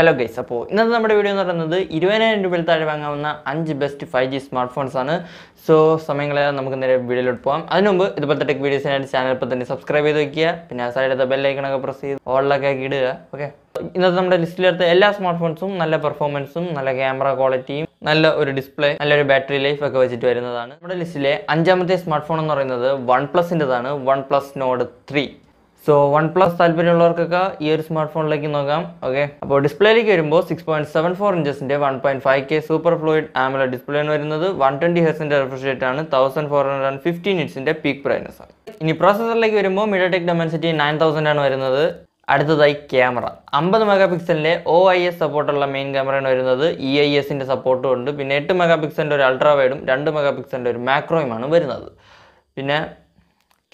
hello guys അപ്പോൾ ഇന്നത്തെ നമ്മുടെ വീഡിയോ എന്ന് പറയുന്നത് ഇരുപതിനായിരം രൂപയിൽ താഴെ വാങ്ങാവുന്ന അഞ്ച് ബെസ്റ്റ് ഫൈവ് ജി സ്മാർട്ട് ഫോൺസാണ് ആണ് സോ സമയങ്ങളെ നമുക്ക് നേരെ വീഡിയോയിലോട്ട് പോകാം അതിന് മുമ്പ് ഇതുപോലത്തെ ടെക് വീഡിയോസിനായിട്ട് ചാനൽ ഇപ്പോൾ തന്നെ സബ്സ്ക്രൈബ് ചെയ്ത് വയ്ക്കുക പിന്നെ ആ സൈഡിലത്തെ ബെല്ലൈക്കണൊക്കെ പ്രസ് ചെയ്ത് ഓൾഡൊക്കെ ആക്കി ഇടുക ഓക്കെ ഇന്നത്തെ നമ്മുടെ ലിസ്റ്റിലെടുത്ത എല്ലാ സ്മാർട്ട് ഫോൺസും നല്ല പെർഫോമൻസും നല്ല ക്യാമറ ക്വാളിറ്റിയും നല്ല ഒരു ഡിസ്പ്ലേ നല്ലൊരു ബാറ്ററി ലൈഫ് ഒക്കെ വെച്ചിട്ട് വരുന്നതാണ് നമ്മുടെ ലിസ്റ്റിലെ അഞ്ചാമത്തെ സ്മാർട്ട് ഫോൺ എന്ന് പറയുന്നത് വൺ പ്ലസിൻ്റെതാണ് one plus Nord three so one plus താല്പര്യമുള്ളവർക്കൊക്കെ ഈ ഒരു സ്മാർട്ട് ഫോണിലേക്ക് നോക്കാം ഓക്കെ അപ്പോൾ ഡിസ്പ്ലേയിലേക്ക് വരുമ്പോൾ സിക്സ് പോയിന്റ് സെവൻ ഫോർ ഇഞ്ചസിന്റെ one point five K super fluid AMOLED ഡിസ്പ്ലേന്ന് വരുന്നത് വൺ ട്വന്റി ഹെർസിന്റെ റിഫ്രഷ് റേറ്റ് ആണ് thousand four hundred and fifteen ഇൻസിന്റെ പീക്ക് ബ്രൈറ്റ്നസ് ആണ് ഇനി പ്രോസസറിലേക്ക് വരുമ്പോൾ മീഡിയടെക് ഡൊമൻസിറ്റി നയൻ തൗസൻഡ് ആണ് വരുന്നത് അടുത്തതായി ക്യാമറ അമ്പത് മെഗാ പിക്സലിന്റെ ഒ ഐ എസ് സപ്പോർട്ടുള്ള മെയിൻ ക്യാമറയാണ് വരുന്നത് ഇ ഐ എസിന്റെ സപ്പോർട്ടും ഉണ്ട് പിന്നെ എട്ട് മെഗാ പിക്സലിന്റെ ഒരു അൾട്രാ വൈഡും രണ്ട് മെഗാ പിക്സലിന്റെ ഒരു മാക്രോയുമാണ് വരുന്നത് പിന്നെ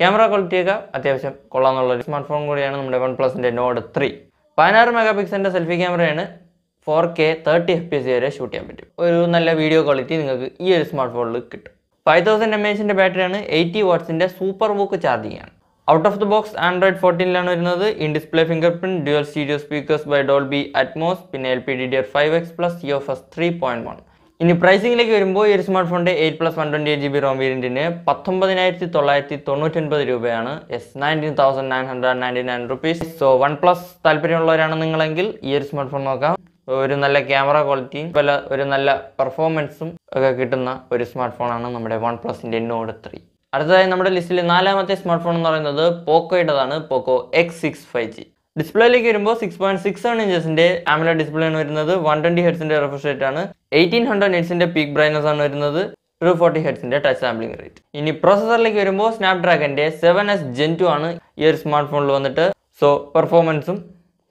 ക്യാമറ ക്വാളിറ്റിയൊക്കെ അത്യാവശ്യം കൊള്ളാമെന്നുള്ളൊരു സ്മാർട്ട് ഫോൺ കൂടിയാണ് നമ്മുടെ വൺ പ്ലസിൻ്റെ നോഡ് ത്രീ പതിനാറ് മെഗാ പിക്സലിൻ്റെ സെൽഫി ക്യാമറയാണ് four K thirty F P S വരെ ഷൂട്ട് ചെയ്യാൻ പറ്റും ഒരു നല്ല വീഡിയോ ക്വാളിറ്റി നിങ്ങൾക്ക് ഈ ഒരു സ്മാർട്ട് ഫോണിൽ കിട്ടും ഫൈവ് തൗസൻഡ് എം എച്ചിൻ്റെ ബാറ്ററിയാണ് എയ്റ്റി വാട്ട്സിൻ്റെ സൂപ്പർ ബുക്ക് ചാർജിംഗ് ആണ് out of the box Android ഫോർട്ടീനിലാണ് വരുന്നത് in display finger print dual stereo speakers by Dolby Atmos പിന്നെ L P D D R five X plus C of S three point one ഇനി പ്രൈസിംഗിലേക്ക് വരുമ്പോൾ ഈ ഒരു സ്മാർട്ട് ഫോണിൻ്റെ eight plus one twenty eight G B ROM വേരിയൻറ്റിന് പത്തൊമ്പതിനായിരത്തി തൊള്ളായിരത്തി തൊണ്ണൂറ്റൊൻപത് രൂപയാണ് as nineteen thousand nine hundred ninety nine rupees so one plus താല്പര്യമുള്ളവരാണ് നിങ്ങളെങ്കിൽ ഈ ഒരു സ്മാർട്ട് ഫോൺ നോക്കാം ഒരു നല്ല ക്യാമറ ക്വാളിറ്റിയും പല ഒരു നല്ല പെർഫോമൻസും ഒക്കെ കിട്ടുന്ന ഒരു സ്മാർട്ട് ഫോണാണ് നമ്മുടെ വൺ പ്ലസിൻ്റെ നോഡ് ത്രീ അടുത്തതായി നമ്മുടെ ലിസ്റ്റിൽ നാലാമത്തെ സ്മാർട്ട് ഫോൺ എന്ന് പറയുന്നത് പോക്കോയുടേതാണ് Poco X six five G ഡിസ്പ്ലേയിലേക്ക് വരുമ്പോൾ സിക്സ് പോയിന്റ് സിക്സ് സെവൻ ഇഞ്ചസിന്റെ ആമല ഡിസ്പ്ലേ ആണ് വരുന്നത് വൺ ട്വന്റി ഹെഡ്സിന്റെ റെഫ്രഷ് റേറ്റ് ആണ് എയ്റ്റീൻ ഹൺഡ്രഡ് എയ്റ്റ്സിന്റെ പീക്ക് ബ്രൈറ്റ്നസ് ആണ് വരുന്നത് ടു ഫോർട്ടി ഹെഡ്സിന്റെ ടച്ച് സാമ്പിളിംഗ് റേറ്റ് ഇനി പ്രോസസറിലേക്ക് വരുമ്പോൾ ഡ്രാഗന്റെ സെവൻ എസ് ജെൻ ടു ആണ് ഈ ഒരു സ്മാർട്ട് ഫോണിൽ വന്നിട്ട് സോ പെർഫോമൻസും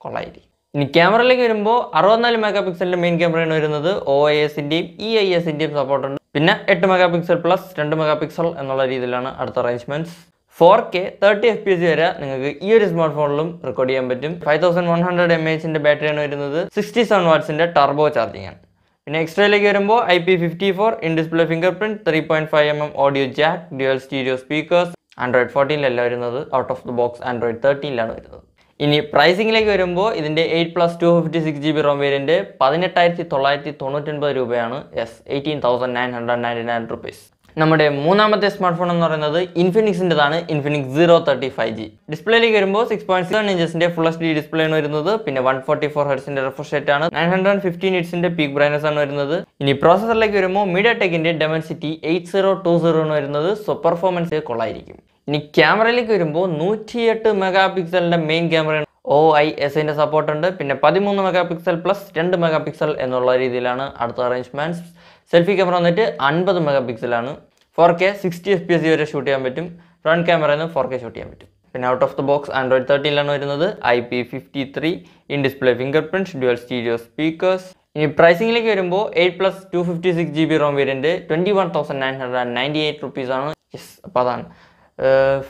കൊള്ളായിരിക്കും ഇനി ക്യാമറയിലേക്ക് വരുമ്പോൾ അറുപത്തിനാല് മെഗാ പിക്സലിന്റെ മെയിൻ ക്യാമറയാണ് വരുന്നത് ഒ ഐ എസിന്റെയും ഇ e ഐ എസിന്റെയും സപ്പോർട്ട് ഉണ്ട് പിന്നെ എട്ട് മെഗാ പിക്സൽ പ്ലസ് രണ്ട് മെഗാ പിക്സൽ എന്നുള്ള രീതിയിലാണ് അടുത്ത arrangements four K thirty F P S വരെ നിങ്ങൾക്ക് ഈ ഒരു സ്മാർട്ട് ഫോണിലും റെക്കോർഡ് ചെയ്യാൻ പറ്റും five thousand one hundred M എച്ചിൻ്റെ ബാറ്ററിയാണ് വരുന്നത് സിക്സ്റ്റി സെവൻ വാട്ട്സിൻ്റെ ടർബോ ചാർജിംഗ് ആണ് പിന്നെ എക്സ്ട്രയിലേക്ക് വരുമ്പോൾ I P fifty four in display finger print three point five M M audio jack dual stereo speakers Android ഫോർട്ടീനിലല്ല വരുന്നത് out of the box Android തേർട്ടീനിലാണ് വരുന്നത് ഇനി പ്രൈസിംഗിലേക്ക് വരുമ്പോൾ ഇതിൻ്റെ eight plus two fifty six G B ROM variant പതിനെട്ടായിരത്തി തൊള്ളായിരത്തി തൊണ്ണൂറ്റൊൻപത് രൂപയാണ് as eighteen thousand nine hundred ninety nine rupees നമ്മുടെ മൂന്നാമത്തെ സ്മാർട്ട് ഫോൺ എന്ന് പറയുന്നത് ഇൻഫിനിക്സിൻ്റെതാണ് Infinix zero thirty five G ഡിസ്പ്ലേയിലേക്ക് വരുമ്പോൾ സിക്സ് പോയിന്റ് സെവൻ ഇഞ്ചസിന്റെ ഫുൾ എസ് ഡി ഡിസ്പ്ലേ ആണ് വരുന്നത് പിന്നെ വൺ ഫോർട്ടി ഫോർ ഹെഡ്സിന്റെ റെഫ്രഷേറ്റ് ആണ് നയൻ ഹൺഡ്രഡ് ഫിഫ്റ്റീൻ ഇറ്റ്സിന്റെ പീക്ക് ബ്രൈനസ് ആണ് വരുന്നത് ഇനി പ്രോസസറിലേക്ക് വരുമ്പോൾ മീഡിയ ടെക്കിന്റെ Dimensity eight zero two zero ആണ് വരുന്നത് സോ പെർഫോമൻസ് കൊള്ളായിരിക്കും ഇനി ക്യാമറയിലേക്ക് വരുമ്പോൾ നൂറ്റിയെട്ട് മെഗാ പിക്സലിന്റെ മെയിൻ ക്യാമറ ഒ ഐ എസിൻ്റെ സപ്പോർട്ടുണ്ട് പിന്നെ പതിമൂന്ന് മെഗാ പിക്സൽ പ്ലസ് രണ്ട് മെഗാ പിക്സൽ എന്നുള്ള രീതിയിലാണ് അടുത്ത അറേഞ്ച്മെൻറ്റ്സ് സെൽഫി ക്യാമറ വന്നിട്ട് അൻപത് മെഗാ പിക്സലാണ് four K sixty F P S സി വരെ ഷൂട്ട് ചെയ്യാൻ പറ്റും ഫ്രണ്ട് ക്യാമറ നിന്ന് ഫോർ കെ ഷൂട്ട് ചെയ്യാൻ പറ്റും പിന്നെ out of the box Android തേർട്ടീനിലാണ് വരുന്നത് I P fifty three in display finger print dual stereo speakers ഇനി പ്രൈസിംഗിലേക്ക് വരുമ്പോൾ eight plus two fifty six G B ROM variant twenty one thousand nine hundred and ninety eight റുപ്പീസാണ് yes അപ്പോൾ അതാണ്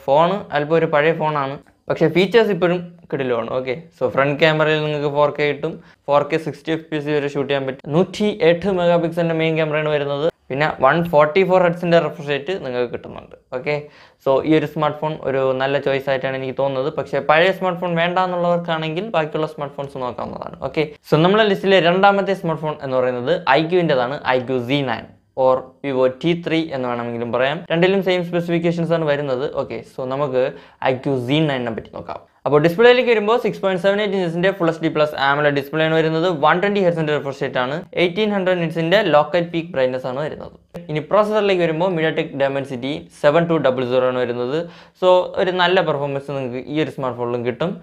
phone അല്പം ഒരു പഴയ ഫോണാണ് പക്ഷേ ഫീച്ചേഴ്സ് ഇപ്പോഴും കിടിലമാണ് ഓക്കെ സോ ഫ്രണ്ട് ക്യാമറയിൽ നിങ്ങൾക്ക് ഫോർ കെ കിട്ടും four K sixty F P C വരെ ഷൂട്ട് ചെയ്യാൻ പറ്റും നൂറ്റി എട്ട് മെഗാ പിക്സലിൻ്റെ മെയിൻ ക്യാമറയാണ് വരുന്നത് പിന്നെ വൺ ഫോർട്ടി ഫോർ ഹെഡ്സിൻ്റെ റിഫ്രഷ് റേറ്റ് നിങ്ങൾക്ക് കിട്ടുന്നുണ്ട് ഓക്കെ സോ ഈ ഒരു സ്മാർട്ട് ഫോൺ ഒരു നല്ല ചോയ്സ് ആയിട്ടാണ് എനിക്ക് തോന്നുന്നത് പക്ഷേ പഴയ സ്മാർട്ട് ഫോൺ വേണ്ട എന്നുള്ളവർക്കാണെങ്കിൽ ബാക്കിയുള്ള സ്മാർട്ട് ഫോൺസ് നോക്കാവുന്നതാണ് ഓക്കെ സോ നമ്മളെ ലിസ്റ്റിലെ രണ്ടാമത്തെ സ്മാർട്ട് ഫോൺ എന്ന് പറയുന്നത് ഐ ക്യുവിൻ്റെതാണ് iQOO Z nine or Vivo T three എന്ന് വേണമെങ്കിലും പറയാം രണ്ടിലും സെയിം സ്പെസിഫിക്കേഷൻസ് ആണ് വരുന്നത് ഓക്കെ സോ നമുക്ക് ഐ ക്യു സീൻ നയനെ പറ്റി നോക്കാം അപ്പോൾ ഡിസ്പ്ലേയിലേക്ക് വരുമ്പോൾ സിക്സ് പോയിന്റ് സെവൻ എയ്റ്റ് ഇഞ്ചിന്റെ ഫുൾ എച്ച് ഡി പ്ലസ് ആമല ഡിസ്പ്ലേ ആണ് വരുന്നത് വൺ ട്വന്റി ഹെർസിന്റെ റിഫ്രഷ് റേറ്റ് ആണ് എയ്റ്റീൻ ഹൺഡ്രഡ് ഇൻസിന്റെ ലോക്കൽ പീക്ക് ബ്രൈറ്റ്നസ് ആണ് വരുന്നത് ഇനി പ്രോസസറിലേക്ക് വരുമ്പോൾ MediaTek Dimensity seven two double zero ആണ് വരുന്നത് സോ ഒരു നല്ല പെർഫോമൻസ് നിങ്ങൾക്ക് ഈ ഒരു സ്മാർട്ട് ഫോണിലും കിട്ടും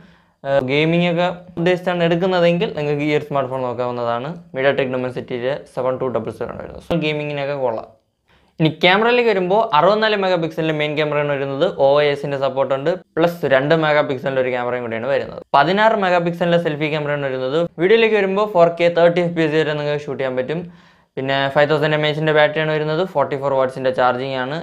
ഗെയിമിംഗ് ഒക്കെ ഉദ്ദേശിച്ചാണ് എടുക്കുന്നതെങ്കിൽ നിങ്ങൾക്ക് ഈ ഒരു സ്മാർട്ട് ഫോൺ നോക്കാവുന്നതാണ് MediaTek seven two double seven വരുന്നത് സോ ഗെയിമിങ്ങിനൊക്കെ കൊള്ളാം ഇനി ക്യാമറയിലേക്ക് വരുമ്പോൾ അറുപത്തിനാല് മെഗാ പിക്സലിൻ്റെ മെയിൻ ക്യാമറയാണ് വരുന്നത് ഒ എസിൻ്റെ സപ്പോർട്ട് ഉണ്ട് പ്ലസ് രണ്ട് മെഗാ പിക്സലിൻ്റെ ഒരു ക്യാമറയും കൂടിയാണ് വരുന്നത് പതിനാറ് മെഗാ പിക്സലിൻ്റെ സെൽഫി ക്യാമറയാണ് വരുന്നത് വീഡിയോയിലേക്ക് വരുമ്പോൾ four K thirty F P S വരെ നിങ്ങൾക്ക് ഷൂട്ട് ചെയ്യാൻ പറ്റും പിന്നെ ഫൈവ് തൗസൻഡ് എം എച്ചിൻ്റെ ബാറ്ററിയാണ് വരുന്നത് ഫോർട്ടി ഫോർ വാട്ട്സിൻ്റെ ചാർജിങ് ആണ്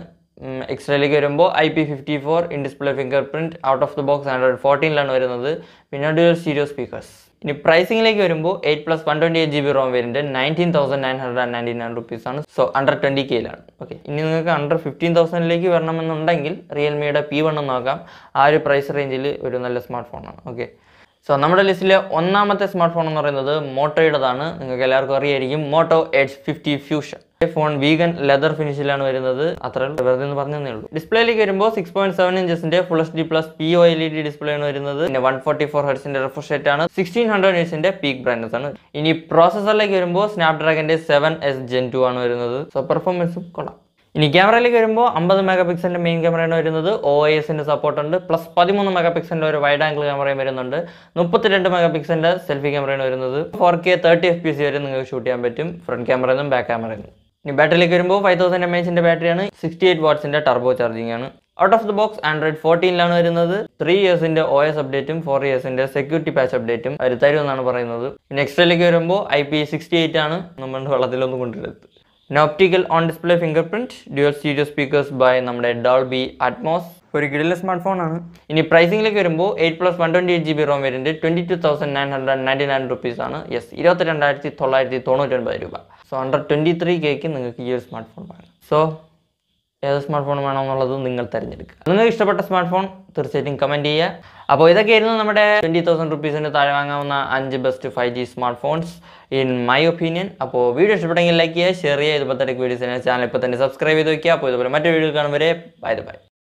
എക്സ്ട്രയിലേക്ക് വരുമ്പോൾ I P fifty four in display finger fingerprint out of the box Android ഫോർട്ടീനിലാണ് വരുന്നത് പിന്നെ ഡ്യൂർ സ്റ്റീരിയോ സ്പീക്കേഴ്സ് ഇനി പ്രൈസിംഗിലേക്ക് വരുമ്പോൾ eight plus one twenty eight G B ROM വരുന്നത് nineteen thousand nine hundred and ninety nine rupees ആണ് so under twenty കെയിലാണ് okay ഇനി നിങ്ങൾക്ക് അണ്ടർ ഫിഫ്റ്റീൻ തൗസൻഡിലേക്ക് വരണമെന്നുണ്ടെങ്കിൽ റിയൽമിയുടെ പി വൺ നോക്കാം ആ ഒരു പ്രൈസ് റേഞ്ചിൽ ഒരു നല്ല സ്മാർട്ട് ഫോണാണ് ഓക്കെ സോ നമ്മുടെ ലിസ്റ്റിലെ ഒന്നാമത്തെ സ്മാർട്ട് ഫോൺ എന്ന് പറയുന്നത് മോട്ടോയുടേതാണ് നിങ്ങൾക്ക് എല്ലാവർക്കും അറിയായിരിക്കും Moto Edge fifty fusion phone vegan leather ഫിനിഷിലാണ് വരുന്നത് അത്ര വെറുതെ എന്ന് പറഞ്ഞതേ ഉള്ളൂ ഡിസ്പ്ലേയിലേക്ക് വരുമ്പോൾ സിക്സ് പോയിന്റ് സെവൻ ഇഞ്ചസിന്റെ full S D plus P O L E D display ആണ് വരുന്നത് പിന്നെ വൺ ഫോർട്ടി ഫോർ ഹെഡ്സിന്റെ റിഫ്രഷ് റേറ്റ് ആണ് സിക്സ്റ്റീൻ ഹൺഡ്രഡ് ഇഞ്ചിന്റെ പീക്ക് ബ്രൈറ്റ്നസ് ആണ് ഇനി പ്രോസസറിലേക്ക് വരുമ്പോൾ ഡ്രാഗന്റെ സെവൻ എസ് ജെൻ ടു ആണ് വരുന്നത് സോ പെർഫോമൻസും കൊള്ളാം ഇനി ക്യാമറയിലേക്ക് വരുമ്പോൾ അമ്പത് മെഗാ പിക്സലിന്റെ മെയിൻ ക്യാമറയാണ് വരുന്നത് ഒ എസിന്റെ സപ്പോർട്ട് ഉണ്ട് പ്ലസ് പതിമൂന്ന് മെഗാ പിക്സലിന്റെ ഒരു വൈഡ് ആംഗിൾ ക്യാമറയും വരുന്നുണ്ട് മുപ്പത്തിരണ്ട് മെഗാ പിക്സലിന്റെ സെൽഫി ക്യാമറയാണ് വരുന്നത് four K thirty F P C വരെ നിങ്ങൾക്ക് ഷൂട്ട് ചെയ്യാൻ പറ്റും ഫ്രണ്ട് ക്യാമറയിൽ നിന്നും ബാക്ക് ക്യാമറയിൽ നിന്നും ഇനി ബാറ്ററിയിലേക്ക് വരുമ്പോൾ ഫൈവ് തൗസൻഡ് എം എച്ചിൻ്റെ ബാറ്ററിയാണ് സിക്സ്റ്റി എയ്റ്റ് വാട്ട്സിൻ്റെ ടർബോ ചാർജിംഗ് ആണ് out of the box Android ഫോർട്ടീനിലാണ് വരുന്നത് ത്രീ ഇയേഴ്സിന്റെ ഒ എസ് അപ്ഡേറ്റും ഫോർ ഇയേഴ്സിന്റെ സെക്യൂരിറ്റി പാച്ച് അപ്ഡേറ്റും അവർ തരുമെന്നാണ് പറയുന്നത് നെക്സ്റ്റിലേക്ക് വരുമ്പോൾ ഐ പി സിക്സ്റ്റി എയ്റ്റ് ആണ് നമ്മുടെ വെള്ളത്തിലൊന്നും കൊണ്ടുവരുന്നത് optical on display finger fingerprint dual stereo speakers by നമ്മുടെ ഡോൾബി അറ്റ്മോസ് ഒരു കിടിലൻ സ്മാർട്ട് ഫോണാണ് ഇനി പ്രൈസിംഗിലേക്ക് വരുമ്പോൾ eight plus one twenty eight G B ROM വരുന്നത് twenty two thousand nine hundred ninety nine റുപ്പീസാണ് യെസ് ഇരുപത്തി രണ്ടായിരത്തി തൊള്ളായിരത്തി തൊണ്ണൂറ്റൊൻപത് രൂപ so hundred twenty three K നിങ്ങൾക്ക് ഈ ഒരു സ്മാർട്ട് ഫോൺ വേണം സോ ഏത് സ്മാർട്ട് ഫോൺ വേണമെന്നുള്ളത് നിങ്ങൾ തിരഞ്ഞെടുക്കുക നിങ്ങൾക്ക് ഇഷ്ടപ്പെട്ട സ്മാർട്ട് ഫോൺ തീർച്ചയായിട്ടും കമൻറ്റ് ചെയ്യുക അപ്പോൾ ഇതൊക്കെയായിരുന്നു നമ്മുടെ ട്വൻറ്റി തൗസൻഡ് റുപ്പീസിന് താഴെ വാങ്ങാവുന്ന അഞ്ച് best five G smartphones in my opinion അപ്പോൾ വീഡിയോ ഇഷ്ടപ്പെട്ടെങ്കിൽ ലൈക്ക് ചെയ്യുക ഷെയർ ചെയ്യുക ഇതുപോലെ തന്നെ വീഡിയോസ് ചാനൽ ഇപ്പോൾ തന്നെ സബ്സ്ക്രൈബ് ചെയ്ത് വയ്ക്കുക അപ്പോൾ ഇതുപോലെ മറ്റൊരു വീഡിയോ കാണുമ്പോൾ ബൈ ബൈ